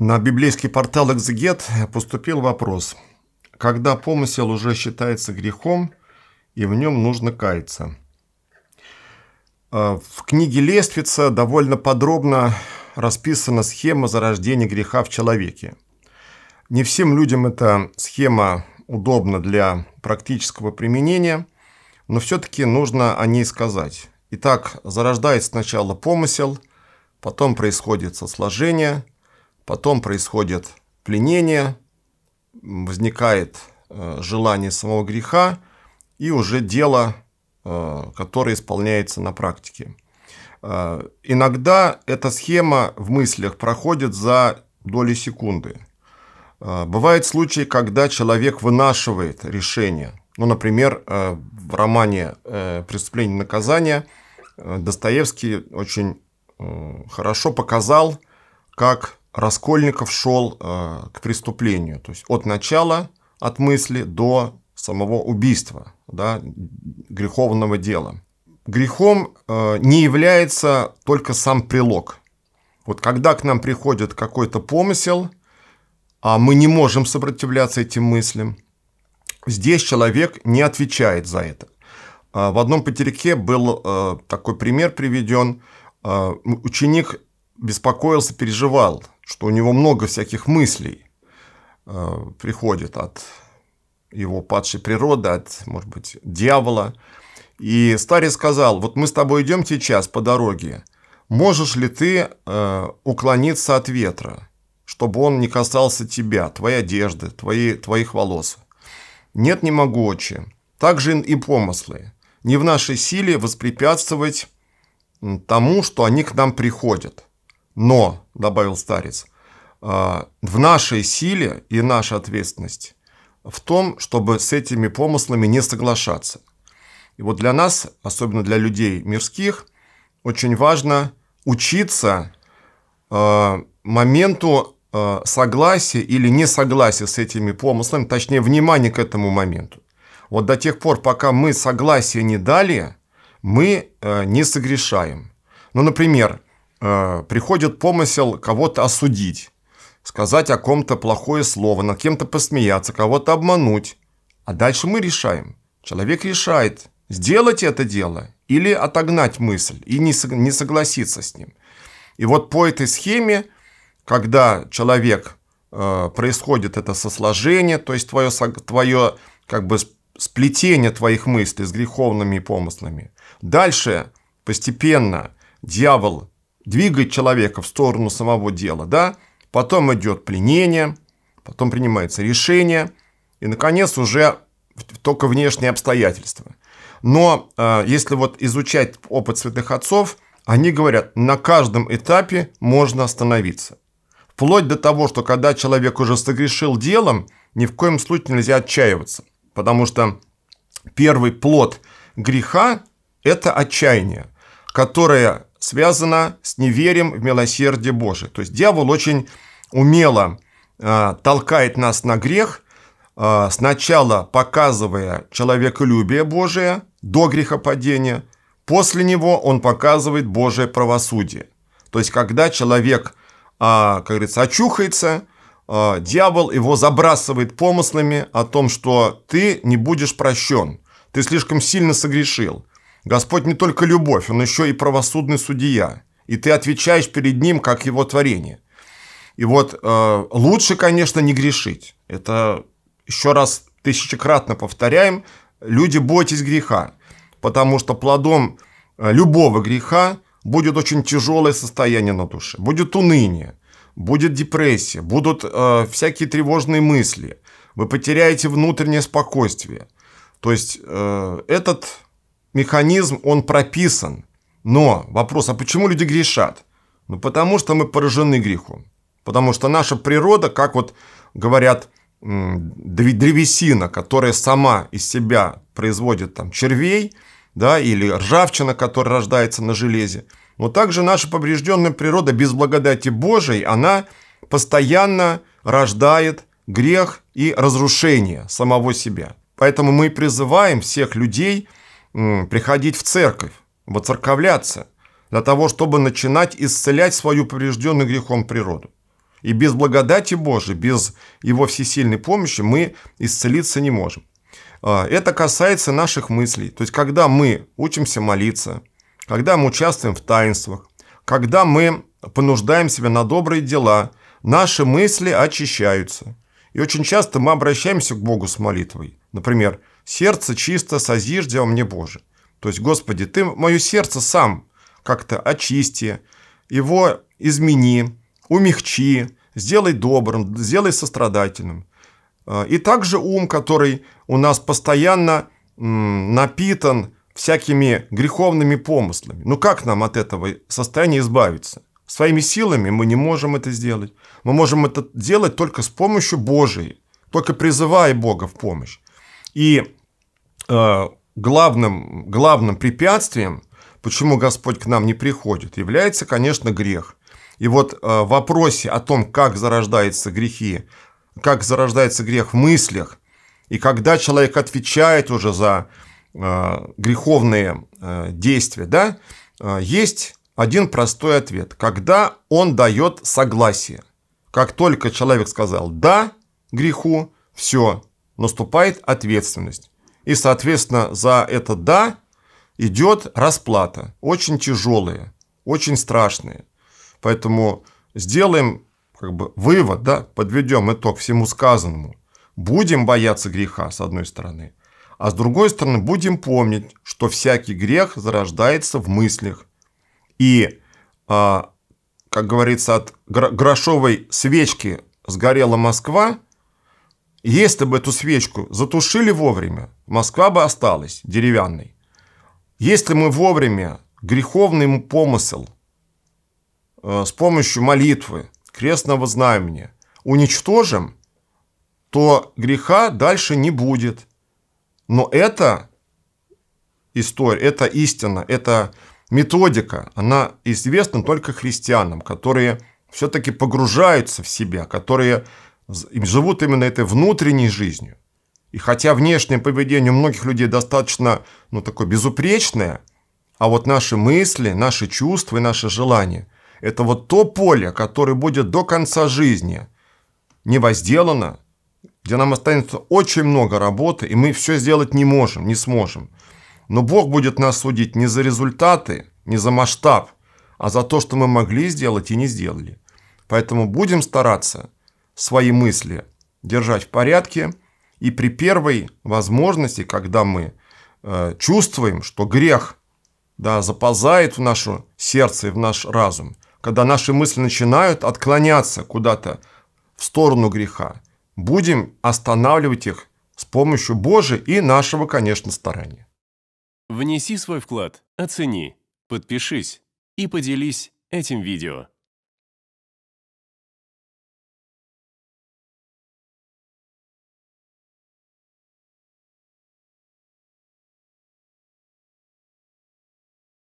На библейский портал «Экзегет» поступил вопрос, когда помысел уже считается грехом и в нем нужно каяться. А, в книге Лествица довольно подробно расписана схема зарождения греха в человеке. Не всем людям эта схема удобна для практического применения, но все-таки нужно о ней сказать. Итак, зарождается сначала помысел, потом происходит сосложение – Потом происходит пленение, возникает э, желание самого греха и уже дело, э, которое исполняется на практике. Э, иногда эта схема в мыслях проходит за доли секунды. Бывают случаи, когда человек вынашивает решение. Ну, например, в романе «Преступление и наказание» Достоевский очень хорошо показал, как Раскольников шел э, к преступлению, то есть от начала, от мысли до самого убийства, да, греховного дела. Грехом э, не является только сам прилог. Вот когда к нам приходит какой-то помысел, а мы не можем сопротивляться этим мыслям, здесь человек не отвечает за это. Э, в одном потеряке был э, такой пример приведен. Э, ученик беспокоился, переживал, что у него много всяких мыслей э, приходит от его падшей природы, от, может быть, дьявола. И старец сказал, вот мы с тобой идем сейчас по дороге, можешь ли ты э, уклониться от ветра, чтобы он не касался тебя, твоей одежды, твои, твоих волос? Нет, не могу, отче. Также и помыслы. Не в нашей силе воспрепятствовать тому, что они к нам приходят. Но добавил старец, а, в нашей силе и наша ответственность в том, чтобы с этими помыслами не соглашаться. И вот для нас, особенно для людей мирских, очень важно учиться а, моменту а, согласия или несогласия с этими помыслами, точнее, внимание к этому моменту. Вот до тех пор, пока мы согласия не дали, мы э, не согрешаем. Ну, например, Э, приходит помысел кого-то осудить, сказать о ком-то плохое слово, над кем-то посмеяться, кого-то обмануть. А дальше мы решаем. Человек решает, сделать это дело или отогнать мысль и не, не согласиться с ним. И вот по этой схеме, когда человек э, происходит это сосложение, то есть твое, твое как бы сплетение твоих мыслей с греховными помыслами, дальше постепенно дьявол двигает человека в сторону самого дела, да, потом идет пленение, потом принимается решение, и, наконец, уже только внешние обстоятельства. Но э, если вот изучать опыт святых отцов, они говорят, на каждом этапе можно остановиться. Вплоть до того, что когда человек уже согрешил делом, ни в коем случае нельзя отчаиваться. Потому что первый плод греха – это отчаяние, которое связана с неверием в милосердие Божие. То есть дьявол очень умело э, толкает нас на грех, э, сначала показывая человеколюбие Божие до грехопадения, после него он показывает Божие правосудие. То есть когда человек, э, как говорится, очухается, дьявол его забрасывает помыслами о том, что ты не будешь прощен, ты слишком сильно согрешил, Господь не только любовь, Он еще и правосудный судья. И ты отвечаешь перед Ним, как Его творение. И вот э, лучше, конечно, не грешить. Это еще раз тысячекратно повторяем. Люди, бойтесь греха, потому что плодом э, любого греха будет очень тяжелое состояние на душе. Будет уныние, будет депрессия, будут э, всякие тревожные мысли. Вы потеряете внутреннее спокойствие. То есть э, этот механизм, он прописан. Но вопрос, а почему люди грешат? Ну, потому что мы поражены грехом. Потому что наша природа, как вот говорят, древесина, которая сама из себя производит там червей, да, или ржавчина, которая рождается на железе. Но также наша поврежденная природа без благодати Божией, она постоянно рождает грех и разрушение самого себя. Поэтому мы призываем всех людей – приходить в церковь, воцерковляться, для того, чтобы начинать исцелять свою поврежденную грехом природу. И без благодати Божией, без Его всесильной помощи мы исцелиться не можем. А, это касается наших мыслей. То есть, когда мы учимся молиться, когда мы участвуем в таинствах, когда мы понуждаем себя на добрые дела, наши мысли очищаются. И очень часто мы обращаемся к Богу с молитвой. Например, сердце чисто созиждя мне Боже. То есть, Господи, Ты мое сердце сам как-то очисти, его измени, умягчи, сделай добрым, сделай сострадательным. Э, и также ум, который у нас постоянно напитан всякими греховными помыслами. Ну как нам от этого состояния избавиться? Своими силами мы не можем это сделать. Мы можем это делать только с помощью Божией, только призывая Бога в помощь. И Э, главным, главным препятствием, почему Господь к нам не приходит, является, конечно, грех. И вот э, в вопросе о том, как зарождаются грехи, как зарождается грех в мыслях, и когда человек отвечает уже за э, греховные действия, да, есть один простой ответ. Когда он дает согласие. Как только человек сказал «да» греху, все, наступает ответственность. И, соответственно, за это «да» идет расплата. Очень тяжелые, очень страшные. Поэтому сделаем как бы, вывод, да, подведем итог всему сказанному. Будем бояться греха, с одной стороны. А с другой стороны, будем помнить, что всякий грех зарождается в мыслях. И, а, как говорится, от грошовой свечки сгорела Москва – если бы эту свечку затушили вовремя, Москва бы осталась деревянной. Если мы вовремя греховный помысел э, с помощью молитвы, крестного знамени уничтожим, то греха дальше не будет. Но это история, это истина, это методика, она известна только христианам, которые все-таки погружаются в себя, которые живут именно этой внутренней жизнью. И хотя внешнее поведение у многих людей достаточно, ну, такое безупречное, а вот наши мысли, наши чувства и наши желания – это вот то поле, которое будет до конца жизни не возделано, где нам останется очень много работы, и мы все сделать не можем, не сможем. Но Бог будет нас судить не за результаты, не за масштаб, а за то, что мы могли сделать и не сделали. Поэтому будем стараться – свои мысли держать в порядке. И при первой возможности, когда мы э, чувствуем, что грех да, запазает в наше сердце и в наш разум, когда наши мысли начинают отклоняться куда-то в сторону греха, будем останавливать их с помощью Божией и нашего, конечно, старания. Внеси свой вклад, оцени, подпишись и поделись этим видео.